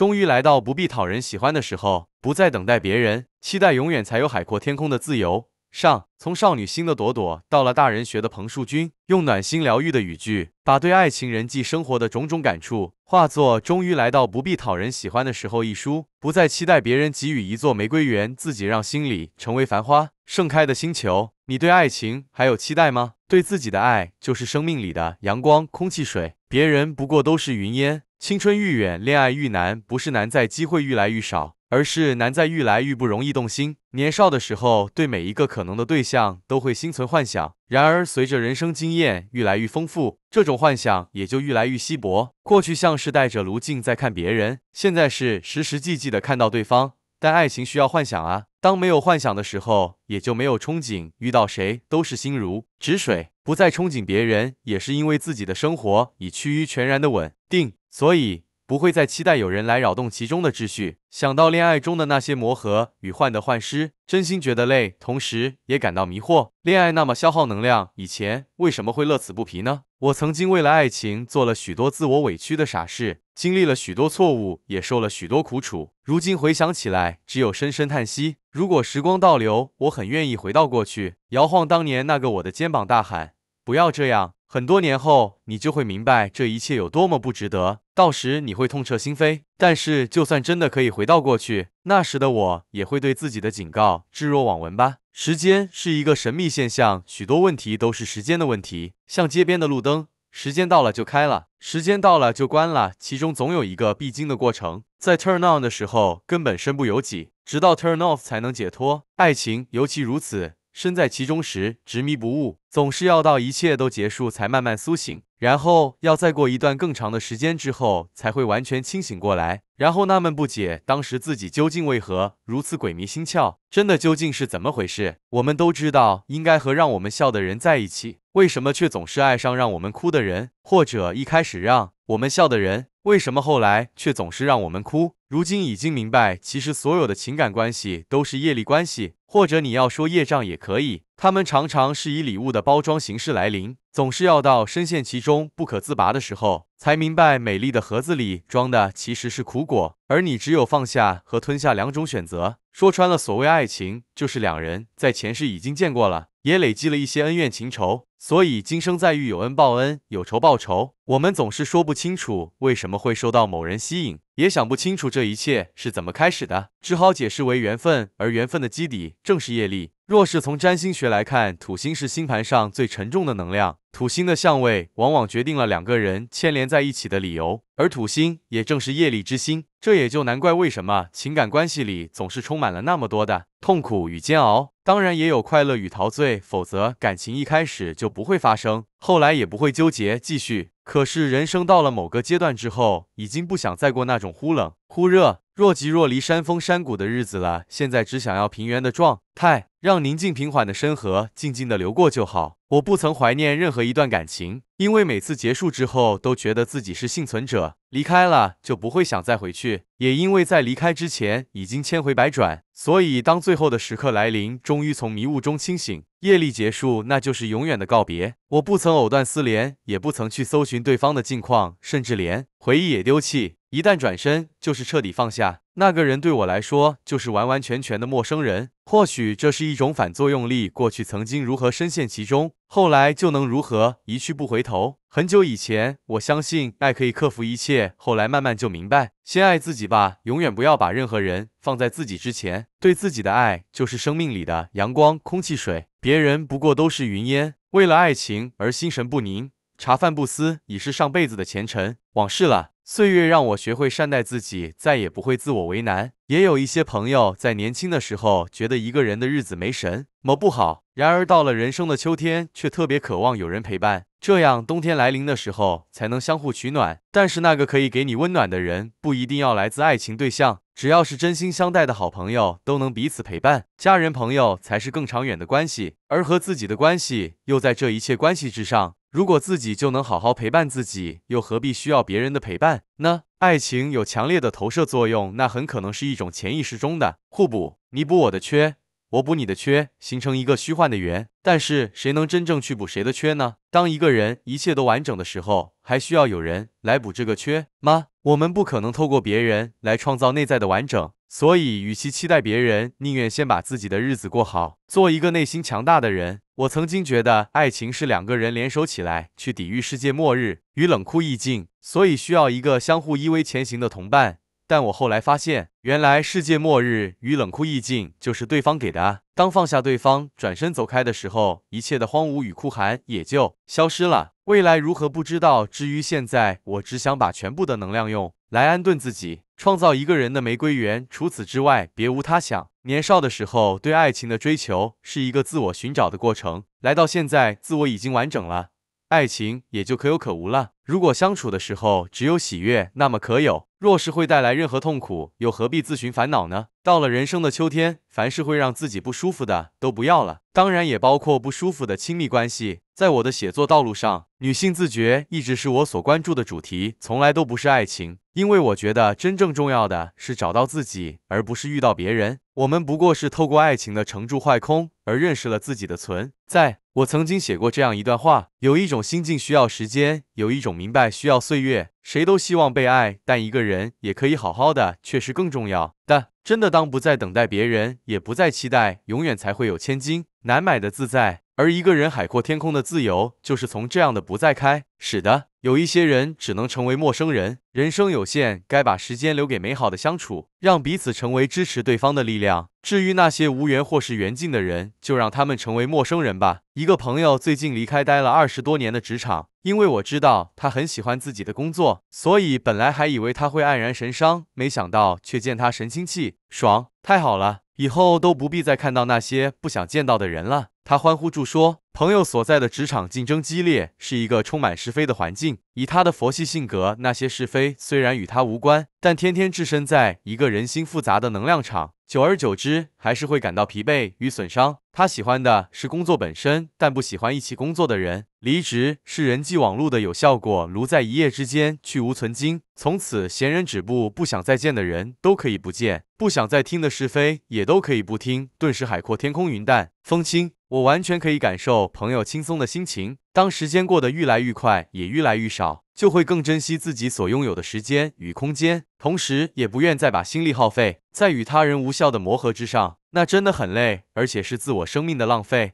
终于来到不必讨人喜欢的时候，不再等待别人，期待永远才有海阔天空的自由。上从少女心的朵朵，到了大人学的彭树军，用暖心疗愈的语句，把对爱情、人际生活的种种感触，化作《终于来到不必讨人喜欢的时候》一书。不再期待别人给予一座玫瑰园，自己让心里成为繁花盛开的星球。你对爱情还有期待吗？对自己的爱就是生命里的阳光、空气、水，别人不过都是云烟。青春愈远，恋爱愈难，不是难在机会愈来愈少，而是难在愈来愈不容易动心。年少的时候，对每一个可能的对象都会心存幻想，然而随着人生经验愈来愈丰富，这种幻想也就愈来愈稀薄。过去像是戴着滤镜在看别人，现在是实实际际的看到对方。但爱情需要幻想啊，当没有幻想的时候，也就没有憧憬，遇到谁都是心如止水，不再憧憬别人，也是因为自己的生活已趋于全然的稳定。所以不会再期待有人来扰动其中的秩序。想到恋爱中的那些磨合与患得患失，真心觉得累，同时也感到迷惑。恋爱那么消耗能量，以前为什么会乐此不疲呢？我曾经为了爱情做了许多自我委屈的傻事，经历了许多错误，也受了许多苦楚。如今回想起来，只有深深叹息。如果时光倒流，我很愿意回到过去，摇晃当年那个我的肩膀，大喊。不要这样，很多年后你就会明白这一切有多么不值得，到时你会痛彻心扉。但是，就算真的可以回到过去，那时的我也会对自己的警告置若罔闻吧。时间是一个神秘现象，许多问题都是时间的问题。像街边的路灯，时间到了就开了，时间到了就关了，其中总有一个必经的过程。在 turn on 的时候，根本身不由己，直到 turn off 才能解脱。爱情尤其如此。身在其中时，执迷不悟，总是要到一切都结束才慢慢苏醒，然后要再过一段更长的时间之后才会完全清醒过来，然后纳闷不解，当时自己究竟为何如此鬼迷心窍？真的究竟是怎么回事？我们都知道，应该和让我们笑的人在一起，为什么却总是爱上让我们哭的人？或者一开始让我们笑的人，为什么后来却总是让我们哭？如今已经明白，其实所有的情感关系都是业力关系，或者你要说业障也可以。他们常常是以礼物的包装形式来临，总是要到深陷其中不可自拔的时候，才明白美丽的盒子里装的其实是苦果。而你只有放下和吞下两种选择。说穿了，所谓爱情，就是两人在前世已经见过了，也累积了一些恩怨情仇。所以，今生再遇，有恩报恩，有仇报仇。我们总是说不清楚为什么会受到某人吸引，也想不清楚这一切是怎么开始的，只好解释为缘分。而缘分的基底正是业力。若是从占星学来看，土星是星盘上最沉重的能量。土星的相位往往决定了两个人牵连在一起的理由，而土星也正是业力之星，这也就难怪为什么情感关系里总是充满了那么多的痛苦与煎熬。当然也有快乐与陶醉，否则感情一开始就不会发生，后来也不会纠结继续。可是人生到了某个阶段之后，已经不想再过那种忽冷忽热、若即若离、山峰山谷的日子了。现在只想要平原的状态，让宁静平缓的生活静静的流过就好。我不曾怀念任何一段感情，因为每次结束之后，都觉得自己是幸存者，离开了就不会想再回去，也因为在离开之前已经千回百转，所以当最后的时刻来临，终于从迷雾中清醒，夜里结束，那就是永远的告别。我不曾藕断丝连，也不曾去搜寻对方的近况，甚至连回忆也丢弃。一旦转身，就是彻底放下。那个人对我来说，就是完完全全的陌生人。或许这是一种反作用力，过去曾经如何深陷其中。后来就能如何一去不回头？很久以前，我相信爱可以克服一切。后来慢慢就明白，先爱自己吧，永远不要把任何人放在自己之前。对自己的爱就是生命里的阳光、空气、水，别人不过都是云烟。为了爱情而心神不宁、茶饭不思，已是上辈子的前尘往事了。岁月让我学会善待自己，再也不会自我为难。也有一些朋友在年轻的时候觉得一个人的日子没什么不好。然而到了人生的秋天，却特别渴望有人陪伴，这样冬天来临的时候才能相互取暖。但是那个可以给你温暖的人，不一定要来自爱情对象，只要是真心相待的好朋友，都能彼此陪伴。家人、朋友才是更长远的关系，而和自己的关系又在这一切关系之上。如果自己就能好好陪伴自己，又何必需要别人的陪伴呢？爱情有强烈的投射作用，那很可能是一种潜意识中的互补，弥补我的缺。我补你的缺，形成一个虚幻的圆。但是，谁能真正去补谁的缺呢？当一个人一切都完整的时候，还需要有人来补这个缺吗？我们不可能透过别人来创造内在的完整，所以，与其期待别人，宁愿先把自己的日子过好，做一个内心强大的人。我曾经觉得，爱情是两个人联手起来去抵御世界末日与冷酷意境，所以需要一个相互依偎前行的同伴。但我后来发现，原来世界末日与冷酷意境就是对方给的。当放下对方，转身走开的时候，一切的荒芜与酷寒也就消失了。未来如何不知道。至于现在，我只想把全部的能量用来安顿自己，创造一个人的玫瑰园。除此之外，别无他想。年少的时候对爱情的追求是一个自我寻找的过程。来到现在，自我已经完整了，爱情也就可有可无了。如果相处的时候只有喜悦，那么可有。若是会带来任何痛苦，又何必自寻烦恼呢？到了人生的秋天，凡是会让自己不舒服的都不要了，当然也包括不舒服的亲密关系。在我的写作道路上，女性自觉一直是我所关注的主题，从来都不是爱情，因为我觉得真正重要的是找到自己，而不是遇到别人。我们不过是透过爱情的成住坏空而认识了自己的存在。我曾经写过这样一段话：有一种心境需要时间，有一种明白需要岁月。谁都希望被爱，但一个人也可以好好的，确实更重要。但真的，当不再等待别人，也不再期待永远，才会有千金难买的自在。而一个人海阔天空的自由，就是从这样的不再开始的。有一些人只能成为陌生人，人生有限，该把时间留给美好的相处，让彼此成为支持对方的力量。至于那些无缘或是缘尽的人，就让他们成为陌生人吧。一个朋友最近离开待了二十多年的职场，因为我知道他很喜欢自己的工作，所以本来还以为他会黯然神伤，没想到却见他神清气爽，太好了，以后都不必再看到那些不想见到的人了。他欢呼住说：“朋友所在的职场竞争激烈，是一个充满是非的环境。以他的佛系性格，那些是非虽然与他无关，但天天置身在一个人心复杂的能量场，久而久之还是会感到疲惫与损伤。他喜欢的是工作本身，但不喜欢一起工作的人。离职是人际网路的有效果，如在一夜之间去无存精，从此闲人止步，不想再见的人都可以不见，不想再听的是非也都可以不听，顿时海阔天空，云淡风轻。”我完全可以感受朋友轻松的心情。当时间过得愈来愈快，也愈来愈少，就会更珍惜自己所拥有的时间与空间，同时也不愿再把心力耗费在与他人无效的磨合之上。那真的很累，而且是自我生命的浪费。